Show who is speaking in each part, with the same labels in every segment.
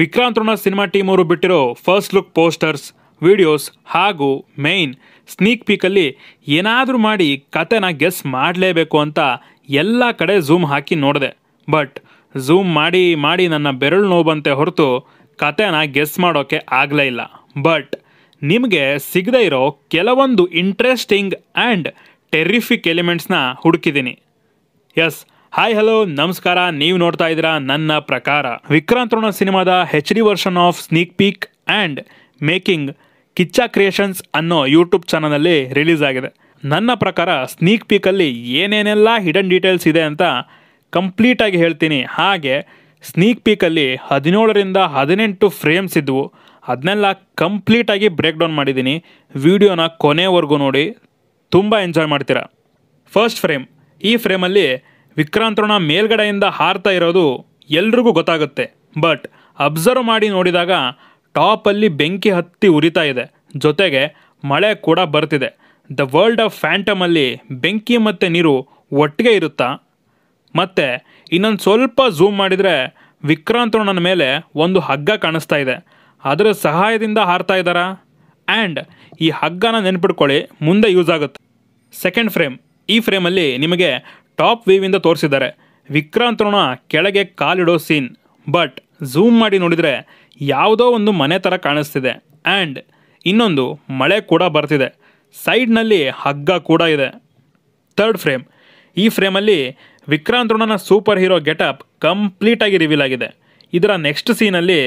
Speaker 1: Vikrant cinema team ಅವರು ಬಿಟ್ಟಿರೋ first look posters videos ಹಾಗೂ ಮೇನ್ ಸ್ನೀಕ್ ಪೀಕಲ್ಲಿ ಏನಾದರೂ ಮಾಡಿ ಕತೆನ ಗೆಸ್ ಮಾಡಲೇಬೇಕು ಅಂತ ಎಲ್ಲ ಕಡೆ ಝೂಮ್ ಹಾಕಿ ನೋಡಿದೆ ಬಟ್ ಝೂಮ್ ಮಾಡಿ ಮಾಡಿ ನನ್ನ ಬೆರಳು ನೋವಂತೆ ಹೊರತು ಕತೆನ ಗೆಸ್ ಮಾಡೋಕ್ಕೆ ಆಗಲೇ ಇಲ್ಲ ಬಟ್ ನಿಮಗೆ ಸಿಗದೇ ಇರೋ ಕೆಲವೊಂದು ಇಂಟ್ರೆಸ್ಟಿಂಗ್ ಆ್ಯಂಡ್ ಟೆರಿಫಿಕ್ ಎಲಿಮೆಂಟ್ಸ್ನ ಹುಡುಕಿದ್ದೀನಿ ಎಸ್ ಹಾಯ್ ಹಲೋ ನಮಸ್ಕಾರ ನೀವು ನೋಡ್ತಾ ಇದ್ದೀರಾ ನನ್ನ ಪ್ರಕಾರ ವಿಕ್ರಾಂತ್ ರೋಣ ಸಿನಿಮಾದ H D version of sneak peek and making Kichcha creations ಅನ್ನೋ ಯೂಟ್ಯೂಬ್ ಚಾನಲಲ್ಲಿ ರಿಲೀಸ್ ಆಗಿದೆ ನನ್ನ ಪ್ರಕಾರ ಸ್ನೀಕ್ ಪೀಕಲ್ಲಿ ಏನೇನೆಲ್ಲ ಹಿಡನ್ ಡೀಟೇಲ್ಸ್ ಇದೆ ಅಂತ ಕಂಪ್ಲೀಟಾಗಿ ಹೇಳ್ತೀನಿ ಹಾಗೆ ಸ್ನೀಕ್ ಪೀಕಲ್ಲಿ ಹದಿನೇಳರಿಂದ ಹದಿನೆಂಟು ಫ್ರೇಮ್ಸ್ ಇದ್ದವು ಅದನ್ನೆಲ್ಲ ಕಂಪ್ಲೀಟಾಗಿ ಬ್ರೇಕ್ ಡೌನ್ ಮಾಡಿದ್ದೀನಿ ವಿಡಿಯೋನ ಕೊನೆವರೆಗೂ ನೋಡಿ ತುಂಬ ಎಂಜಾಯ್ ಮಾಡ್ತೀರಾ ಫಸ್ಟ್ ಫ್ರೇಮ್ ಈ ಫ್ರೇಮಲ್ಲಿ ವಿಕ್ರಾಂತೋಣ ಮೇಲ್ಗಡೆಯಿಂದ ಹಾರ್ತಾ ಇರೋದು ಎಲ್ರಿಗೂ ಗೊತ್ತಾಗುತ್ತೆ ಬಟ್ ಅಬ್ಸರ್ವ್ ಮಾಡಿ ನೋಡಿದಾಗ ಟಾಪಲ್ಲಿ ಬೆಂಕಿ ಹತ್ತಿ ಉರಿತಾ ಇದೆ ಜೊತೆಗೆ ಮಳೆ ಕೂಡ ಬರ್ತಿದೆ ದ ವರ್ಲ್ಡ್ ಆಫ್ ಫ್ಯಾಂಟಮಲ್ಲಿ ಬೆಂಕಿ ಮತ್ತು ನೀರು ಒಟ್ಟಿಗೆ ಇರುತ್ತಾ ಮತ್ತು ಇನ್ನೊಂದು ಸ್ವಲ್ಪ ಝೂಮ್ ಮಾಡಿದರೆ ವಿಕ್ರಾಂತೋಣನ ಮೇಲೆ ಒಂದು ಹಗ್ಗ ಕಾಣಿಸ್ತಾ ಇದೆ ಅದರ ಸಹಾಯದಿಂದ ಹಾರ್ತಾ ಇದ್ದಾರಾ ಆ್ಯಂಡ್ ಈ ಹಗ್ಗನ ನೆನ್ಪಿಟ್ಕೊಳ್ಳಿ ಮುಂದೆ ಯೂಸ್ ಆಗುತ್ತೆ ಸೆಕೆಂಡ್ ಫ್ರೇಮ್ ಈ ಫ್ರೇಮಲ್ಲಿ ನಿಮಗೆ ಟಾಪ್ ವ್ಯೂವಿಂದ ತೋರಿಸಿದ್ದಾರೆ ರೋಣ ಕೆಳಗೆ ಕಾಲಿಡೋ ಸೀನ್ ಬಟ್ ಝೂಮ್ ಮಾಡಿ ನೋಡಿದರೆ ಯಾವುದೋ ಒಂದು ಮನೆ ಥರ ಕಾಣಿಸ್ತಿದೆ ಆ್ಯಂಡ್ ಇನ್ನೊಂದು ಮಳೆ ಕೂಡ ಬರ್ತಿದೆ ಸೈಡ್ನಲ್ಲಿ ಹಗ್ಗ ಕೂಡ ಇದೆ ಥರ್ಡ್ ಫ್ರೇಮ್ ಈ ಫ್ರೇಮಲ್ಲಿ ರೋಣನ ಸೂಪರ್ ಹೀರೋ ಗೆಟಪ್ ಕಂಪ್ಲೀಟಾಗಿ ರಿವೀಲ್ ಆಗಿದೆ ಇದರ ನೆಕ್ಸ್ಟ್ ಸೀನಲ್ಲಿ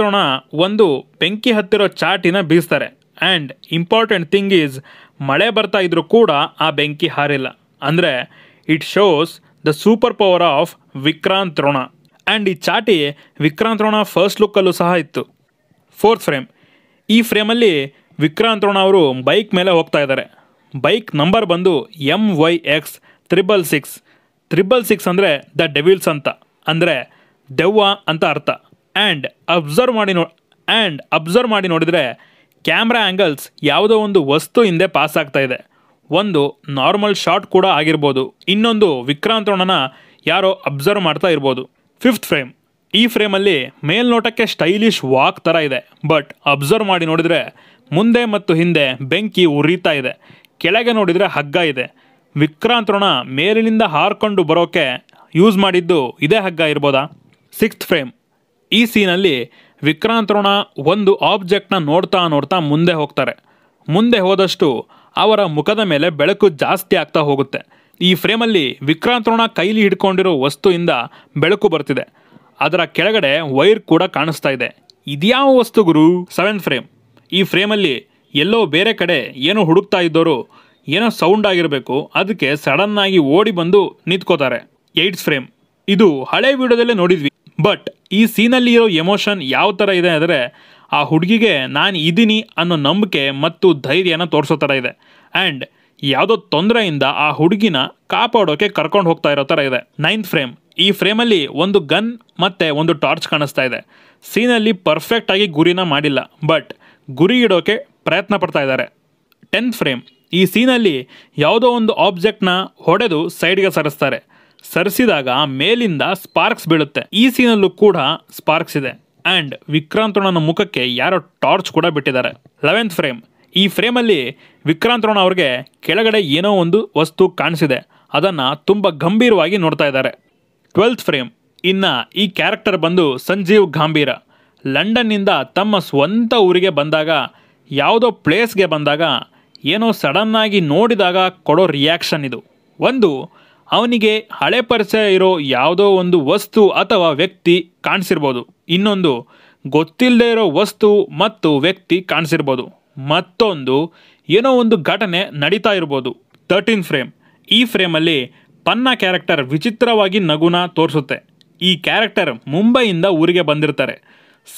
Speaker 1: ರೋಣ ಒಂದು ಬೆಂಕಿ ಹತ್ತಿರೋ ಚಾಟಿನ ಬೀಸ್ತಾರೆ ಆ್ಯಂಡ್ ಇಂಪಾರ್ಟೆಂಟ್ ಥಿಂಗ್ ಈಸ್ ಮಳೆ ಬರ್ತಾ ಇದ್ರೂ ಕೂಡ ಆ ಬೆಂಕಿ ಹಾರಿಲ್ಲ ಅಂದರೆ it shows the super power of Vikrant Rona and ಈ ಚಾಟಿ ವಿಕ್ರಾಂತ್ ರೋಣ ಫಸ್ಟ್ ಲುಕ್ಕಲ್ಲೂ ಸಹ ಇತ್ತು ಫೋರ್ತ್ ಫ್ರೇಮ್ ಈ ಫ್ರೇಮಲ್ಲಿ ವಿಕ್ರಾಂತ್ ರೋಣ ಅವರು ಬೈಕ್ ಮೇಲೆ ಹೋಗ್ತಾ ಇದ್ದಾರೆ ಬೈಕ್ ನಂಬರ್ ಬಂದು M Y X triple six triple six ಅಂದರೆ ದ ಡೆವಿಲ್ಸ್ ಅಂತ ಅಂದರೆ ದೆವ್ವ ಅಂತ ಅರ್ಥ ಆ್ಯಂಡ್ ಅಬ್ಸರ್ವ್ ಮಾಡಿ ನೋ ಆ್ಯಂಡ್ ಅಬ್ಸರ್ವ್ ಮಾಡಿ ನೋಡಿದರೆ ಕ್ಯಾಮ್ರಾ ಆ್ಯಂಗಲ್ಸ್ ಯಾವುದೋ ಒಂದು ವಸ್ತು ಹಿಂದೆ ಪಾಸ್ ಆಗ್ತಾ ಇದೆ ಒಂದು ನಾರ್ಮಲ್ ಶಾಟ್ ಕೂಡ ಆಗಿರ್ಬೋದು ಇನ್ನೊಂದು ವಿಕ್ರಾಂತ್ ರೋಣನ ಯಾರೋ ಅಬ್ಸರ್ವ್ ಮಾಡ್ತಾ ಇರ್ಬೋದು ಫಿಫ್ತ್ ಫ್ರೇಮ್ ಈ ಫ್ರೇಮಲ್ಲಿ ಮೇಲ್ನೋಟಕ್ಕೆ ಸ್ಟೈಲಿಶ್ ವಾಕ್ ಥರ ಇದೆ ಬಟ್ ಅಬ್ಸರ್ವ್ ಮಾಡಿ ನೋಡಿದರೆ ಮುಂದೆ ಮತ್ತು ಹಿಂದೆ ಬೆಂಕಿ ಉರಿತಾ ಇದೆ ಕೆಳಗೆ ನೋಡಿದರೆ ಹಗ್ಗ ಇದೆ ವಿಕ್ರಾಂತ್ ರೋಣ ಮೇಲಿನಿಂದ ಹಾರ್ಕೊಂಡು ಬರೋಕೆ ಯೂಸ್ ಮಾಡಿದ್ದು ಇದೇ ಹಗ್ಗ ಇರ್ಬೋದಾ ಸಿಕ್ಸ್ತ್ ಫ್ರೇಮ್ ಈ ಸೀನಲ್ಲಿ ವಿಕ್ರಾಂತ್ ರೋಣ ಒಂದು ಆಬ್ಜೆಕ್ಟ್ನ ನೋಡ್ತಾ ನೋಡ್ತಾ ಮುಂದೆ ಹೋಗ್ತಾರೆ ಮುಂದೆ ಹೋದಷ್ಟು ಅವರ ಮುಖದ ಮೇಲೆ ಬೆಳಕು ಜಾಸ್ತಿ ಆಗ್ತಾ ಹೋಗುತ್ತೆ ಈ ಫ್ರೇಮಲ್ಲಿ ವಿಕ್ರಾಂತರೋಣ ಕೈಲಿ ಹಿಡ್ಕೊಂಡಿರೋ ವಸ್ತುವಿಂದ ಬೆಳಕು ಬರ್ತಿದೆ ಅದರ ಕೆಳಗಡೆ ವೈರ್ ಕೂಡ ಕಾಣಿಸ್ತಾ ಇದೆ ಇದ್ಯಾವ ವಸ್ತು ಗುರು ಸೆವೆನ್ ಫ್ರೇಮ್ ಈ ಫ್ರೇಮಲ್ಲಿ ಎಲ್ಲೋ ಬೇರೆ ಕಡೆ ಏನೋ ಹುಡುಕ್ತಾ ಇದ್ದವರು ಏನೋ ಸೌಂಡ್ ಆಗಿರಬೇಕು ಅದಕ್ಕೆ ಸಡನ್ ಆಗಿ ಓಡಿ ಬಂದು ನಿಂತ್ಕೋತಾರೆ ಏಟ್ಸ್ ಫ್ರೇಮ್ ಇದು ಹಳೆ ವಿಡಿಯೋದಲ್ಲೇ ನೋಡಿದ್ವಿ ಬಟ್ ಈ ಸೀನಲ್ಲಿ ಇರೋ ಎಮೋಷನ್ ಯಾವ ಥರ ಇದೆ ಅಂದರೆ ಆ ಹುಡುಗಿಗೆ ನಾನು ಇದ್ದೀನಿ ಅನ್ನೋ ನಂಬಿಕೆ ಮತ್ತು ಧೈರ್ಯನ ತೋರಿಸೋ ಥರ ಇದೆ ಆ್ಯಂಡ್ ಯಾವುದೋ ತೊಂದರೆಯಿಂದ ಆ ಹುಡುಗಿನ ಕಾಪಾಡೋಕೆ ಕರ್ಕೊಂಡು ಹೋಗ್ತಾ ಇರೋ ಥರ ಇದೆ ನೈನ್ತ್ ಫ್ರೇಮ್ ಈ ಫ್ರೇಮಲ್ಲಿ ಒಂದು ಗನ್ ಮತ್ತು ಒಂದು ಟಾರ್ಚ್ ಕಾಣಿಸ್ತಾ ಇದೆ ಸೀನಲ್ಲಿ ಪರ್ಫೆಕ್ಟಾಗಿ ಗುರಿನ ಮಾಡಿಲ್ಲ ಬಟ್ ಗುರಿ ಇಡೋಕೆ ಪ್ರಯತ್ನ ಪಡ್ತಾ ಇದ್ದಾರೆ ಟೆಂತ್ ಫ್ರೇಮ್ ಈ ಸೀನಲ್ಲಿ ಯಾವುದೋ ಒಂದು ಆಬ್ಜೆಕ್ಟ್ನ ಹೊಡೆದು ಸೈಡ್ಗೆ ಸರಿಸ್ತಾರೆ ಸರಿಸಿದಾಗ ಮೇಲಿಂದ ಸ್ಪಾರ್ಕ್ಸ್ ಬೀಳುತ್ತೆ ಈ ಸೀನಲ್ಲೂ ಕೂಡ ಸ್ಪಾರ್ಕ್ಸ್ ಇದೆ ಆ್ಯಂಡ್ ವಿಕ್ರಾಂತೋಣನ ಮುಖಕ್ಕೆ ಯಾರೋ ಟಾರ್ಚ್ ಕೂಡ ಬಿಟ್ಟಿದ್ದಾರೆ ಲೆವೆಂತ್ ಫ್ರೇಮ್ ಈ ಫ್ರೇಮಲ್ಲಿ ವಿಕ್ರಾಂತೋಣ ಅವ್ರಿಗೆ ಕೆಳಗಡೆ ಏನೋ ಒಂದು ವಸ್ತು ಕಾಣಿಸಿದೆ ಅದನ್ನು ತುಂಬ ಗಂಭೀರವಾಗಿ ನೋಡ್ತಾ ಇದ್ದಾರೆ ಟ್ವೆಲ್ತ್ ಫ್ರೇಮ್ ಇನ್ನು ಈ ಕ್ಯಾರೆಕ್ಟರ್ ಬಂದು ಸಂಜೀವ್ ಗಾಂಭೀರ ಲಂಡನ್ನಿಂದ ತಮ್ಮ ಸ್ವಂತ ಊರಿಗೆ ಬಂದಾಗ ಯಾವುದೋ ಪ್ಲೇಸ್ಗೆ ಬಂದಾಗ ಏನೋ ಸಡನ್ನಾಗಿ ನೋಡಿದಾಗ ಕೊಡೋ ರಿಯಾಕ್ಷನ್ ಇದು ಒಂದು ಅವನಿಗೆ ಹಳೆ ಪರಿಚಯ ಇರೋ ಯಾವುದೋ ಒಂದು ವಸ್ತು ಅಥವಾ ವ್ಯಕ್ತಿ ಕಾಣಿಸಿರ್ಬೋದು ಇನ್ನೊಂದು ಗೊತ್ತಿಲ್ಲದೆ ಇರೋ ವಸ್ತು ಮತ್ತು ವ್ಯಕ್ತಿ ಕಾಣಿಸಿರ್ಬೋದು ಮತ್ತೊಂದು ಏನೋ ಒಂದು ಘಟನೆ ನಡೀತಾ ಇರ್ಬೋದು ತರ್ಟೀನ್ ಫ್ರೇಮ್ ಈ ಫ್ರೇಮಲ್ಲಿ ಪನ್ನ ಕ್ಯಾರೆಕ್ಟರ್ ವಿಚಿತ್ರವಾಗಿ ನಗುನ ತೋರಿಸುತ್ತೆ ಈ ಕ್ಯಾರೆಕ್ಟರ್ ಮುಂಬೈಯಿಂದ ಊರಿಗೆ ಬಂದಿರ್ತಾರೆ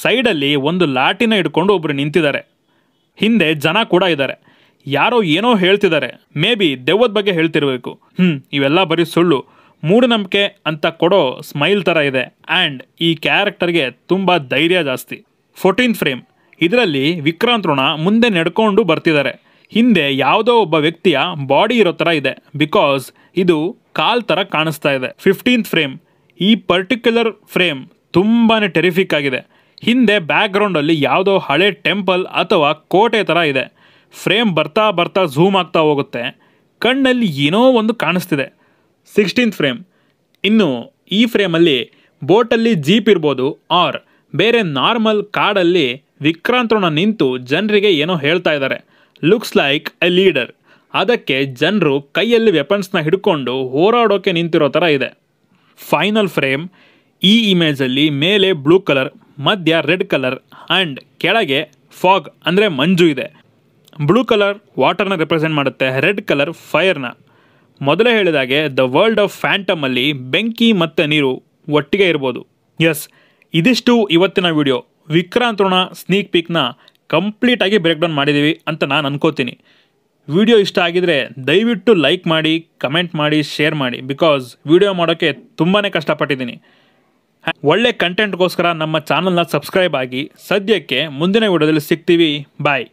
Speaker 1: ಸೈಡಲ್ಲಿ ಒಂದು ಲಾಟಿನ ಇಟ್ಕೊಂಡು ಒಬ್ಬರು ನಿಂತಿದ್ದಾರೆ ಹಿಂದೆ ಜನ ಕೂಡ ಇದ್ದಾರೆ ಯಾರೋ ಏನೋ ಹೇಳ್ತಿದ್ದಾರೆ ಮೇ ಬಿ ದೆವ್ವದ ಬಗ್ಗೆ ಹೇಳ್ತಿರ್ಬೇಕು ಹ್ಞೂ ಇವೆಲ್ಲ ಬರೀ ಸುಳ್ಳು ಮೂಢನಂಬಿಕೆ ಅಂತ ಕೊಡೋ ಸ್ಮೈಲ್ ಥರ ಇದೆ ಆ್ಯಂಡ್ ಈ ಕ್ಯಾರೆಕ್ಟರ್ಗೆ ತುಂಬ ಧೈರ್ಯ ಜಾಸ್ತಿ ಫೋರ್ಟೀನ್ ಫ್ರೇಮ್ ಇದರಲ್ಲಿ ವಿಕ್ರಾಂತ್ ಋಣ ಮುಂದೆ ನಡ್ಕೊಂಡು ಬರ್ತಿದ್ದಾರೆ ಹಿಂದೆ ಯಾವುದೋ ಒಬ್ಬ ವ್ಯಕ್ತಿಯ ಬಾಡಿ ಇರೋ ಥರ ಇದೆ ಬಿಕಾಸ್ ಇದು ಕಾಲ್ ಥರ ಕಾಣಿಸ್ತಾ ಇದೆ ಫಿಫ್ಟೀನ್ತ್ ಫ್ರೇಮ್ ಈ ಪರ್ಟಿಕ್ಯುಲರ್ ಫ್ರೇಮ್ ತುಂಬಾ ಟೆರಿಫಿಕ್ ಆಗಿದೆ ಹಿಂದೆ ಬ್ಯಾಕ್ ಗ್ರೌಂಡಲ್ಲಿ ಯಾವುದೋ ಹಳೆ ಟೆಂಪಲ್ ಅಥವಾ ಕೋಟೆ ಥರ ಇದೆ ಫ್ರೇಮ್ ಬರ್ತಾ ಬರ್ತಾ ಝೂಮ್ ಆಗ್ತಾ ಹೋಗುತ್ತೆ ಕಣ್ಣಲ್ಲಿ ಏನೋ ಒಂದು ಕಾಣಿಸ್ತಿದೆ ಸಿಕ್ಸ್ಟೀನ್ತ್ ಫ್ರೇಮ್ ಇನ್ನು ಈ ಫ್ರೇಮಲ್ಲಿ ಬೋಟಲ್ಲಿ ಜೀಪ್ ಇರ್ಬೋದು ಆರ್ ಬೇರೆ ನಾರ್ಮಲ್ ಕಾಡಲ್ಲಿ ವಿಕ್ರಾಂತ್ರನ ನಿಂತು ಜನರಿಗೆ ಏನೋ ಹೇಳ್ತಾ ಇದ್ದಾರೆ ಲುಕ್ಸ್ ಲೈಕ್ ಎ ಲೀಡರ್ ಅದಕ್ಕೆ ಜನರು ಕೈಯಲ್ಲಿ ವೆಪನ್ಸ್ನ ಹಿಡ್ಕೊಂಡು ಹೋರಾಡೋಕೆ ನಿಂತಿರೋ ಥರ ಇದೆ ಫೈನಲ್ ಫ್ರೇಮ್ ಈ ಇಮೇಜಲ್ಲಿ ಮೇಲೆ ಬ್ಲೂ ಕಲರ್ ಮಧ್ಯ ರೆಡ್ ಕಲರ್ ಆ್ಯಂಡ್ ಕೆಳಗೆ ಫಾಗ್ ಅಂದರೆ ಮಂಜು ಇದೆ ಬ್ಲೂ ಕಲರ್ ವಾಟರ್ನ ರೆಪ್ರೆಸೆಂಟ್ ಮಾಡುತ್ತೆ ರೆಡ್ ಕಲರ್ ಫೈರ್ನ ಮೊದಲೇ ಹೇಳಿದಾಗೆ ದ ವರ್ಲ್ಡ್ ಆಫ್ ಅಲ್ಲಿ ಬೆಂಕಿ ಮತ್ತು ನೀರು ಒಟ್ಟಿಗೆ ಇರ್ಬೋದು ಎಸ್ ಇದಿಷ್ಟು ಇವತ್ತಿನ ವಿಡಿಯೋ ವಿಕ್ರಾಂತ್ ಋಣ ಸ್ನೀಕ್ ಪೀಕ್ನ ಕಂಪ್ಲೀಟಾಗಿ ಬ್ರೇಕ್ ಡೌನ್ ಮಾಡಿದ್ದೀವಿ ಅಂತ ನಾನು ಅನ್ಕೋತೀನಿ ವಿಡಿಯೋ ಇಷ್ಟ ಆಗಿದರೆ ದಯವಿಟ್ಟು ಲೈಕ್ ಮಾಡಿ ಕಮೆಂಟ್ ಮಾಡಿ ಶೇರ್ ಮಾಡಿ ಬಿಕಾಸ್ ವಿಡಿಯೋ ಮಾಡೋಕ್ಕೆ ತುಂಬಾ ಕಷ್ಟಪಟ್ಟಿದ್ದೀನಿ ಒಳ್ಳೆ ಕಂಟೆಂಟ್ಗೋಸ್ಕರ ನಮ್ಮ ಚಾನಲ್ನ ಸಬ್ಸ್ಕ್ರೈಬ್ ಆಗಿ ಸದ್ಯಕ್ಕೆ ಮುಂದಿನ ವಿಡಿಯೋದಲ್ಲಿ ಸಿಗ್ತೀವಿ ಬಾಯ್